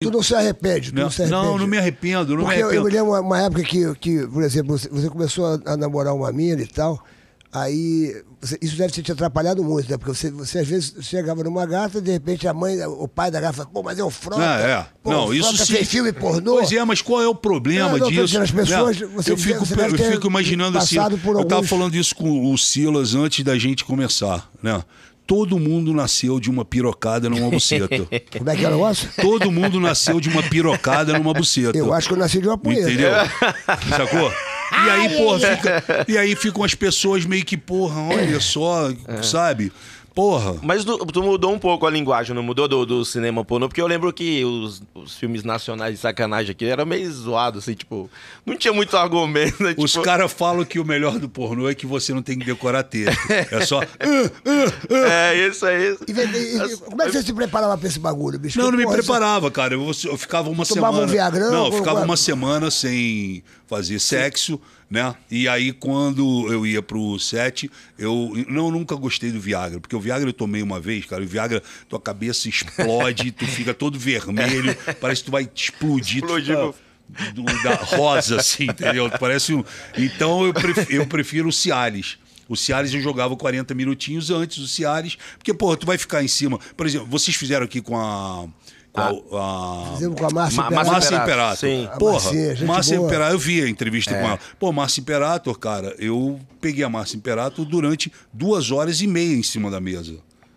Tu não se arrepende? não, se arrepende. não, não me arrependo. Não Porque me arrependo. Eu, eu me lembro uma época que, que por exemplo, você, você começou a namorar uma mina e tal. Aí, você, isso deve ter te atrapalhado muito, né? Porque você, você às vezes chegava numa gata e de repente a mãe, o pai da gata fala, pô, mas é o Frota. Ah, é. Pô, não, isso Frota sim. fez filme pornô. Pois é, mas qual é o problema não, disso? as pessoas, você eu fico, eu fico imaginando assim. Eu tava falando isso com o Silas antes da gente começar, né? todo mundo nasceu de uma pirocada numa buceta. Como é que é o negócio? Todo mundo nasceu de uma pirocada numa buceta. Eu acho que eu nasci de uma punheta. Entendeu? Sacou? E aí, porra, fica, e aí ficam as pessoas meio que, porra, olha só, sabe? porra. Mas tu, tu, mudou um pouco a linguagem, não mudou do, do cinema pornô? Porque eu lembro que os, os, filmes nacionais de sacanagem aqui era meio zoado, assim, tipo, não tinha muito argumento. Né? Os tipo... caras falam que o melhor do pornô é que você não tem que decorar texto. é só. Uh, uh, uh. É, isso, é isso. E, e, e, como é que você se preparava pra esse bagulho, bicho? Não, não me porra, preparava, cara. Eu, eu ficava uma Tomava semana. Um Viagrão, não, eu ficava é? uma semana sem fazer sexo né? E aí quando eu ia pro set, eu não nunca gostei do Viagra, porque o Viagra eu tomei uma vez, cara. O Viagra, tua cabeça explode, tu fica todo vermelho, parece que tu vai explodir. Explodir, da rosa, assim, entendeu? Parece um... Então eu prefiro, eu prefiro o Cialis. O Ciales eu jogava 40 minutinhos antes do Ciales, porque, pô, tu vai ficar em cima. Por exemplo, vocês fizeram aqui com a a, a... Fizemos com a Márcia Ma Imperato. Márcia Imperato. Sim. Porra, Marcia, Márcia Imperato, eu vi a entrevista é. com ela. Pô, Márcia Imperato, cara, eu peguei a Márcia Imperato durante duas horas e meia em cima da mesa.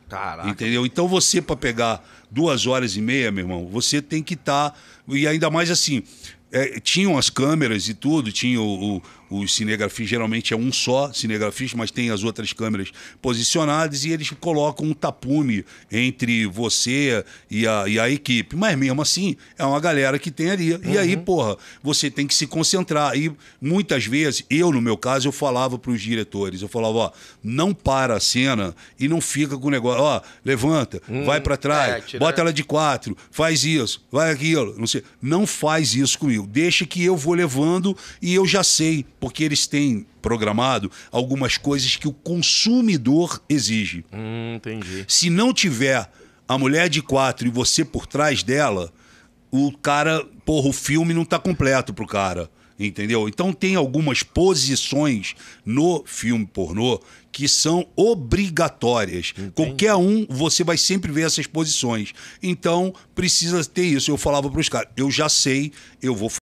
Caraca. Entendeu? Então você, para pegar duas horas e meia, meu irmão, você tem que estar. Tá, e ainda mais assim, é, tinham as câmeras e tudo, tinha o, o, o cinegrafista geralmente é um só cinegrafista, mas tem as outras câmeras posicionadas e eles colocam um tapume entre você e a, e a equipe. Mas mesmo assim, é uma galera que tem ali. Uhum. E aí, uhum. porra, você tem que se concentrar. E muitas vezes, eu no meu caso, eu falava para os diretores, eu falava, ó, não para a cena e não fica com o negócio, ó, levanta, hum, vai para trás, é, tira... bota ela de quatro, faz isso, vai aquilo, não sei. Não faz isso comigo. Deixa que eu vou levando e eu já sei porque eles têm programado algumas coisas que o consumidor exige. Hum, entendi. Se não tiver a mulher de quatro e você por trás dela, o cara, porra, o filme não tá completo pro cara. Entendeu? Então tem algumas posições no filme pornô que são obrigatórias. Entendi. Qualquer um, você vai sempre ver essas posições. Então, precisa ter isso. Eu falava para os caras, eu já sei, eu vou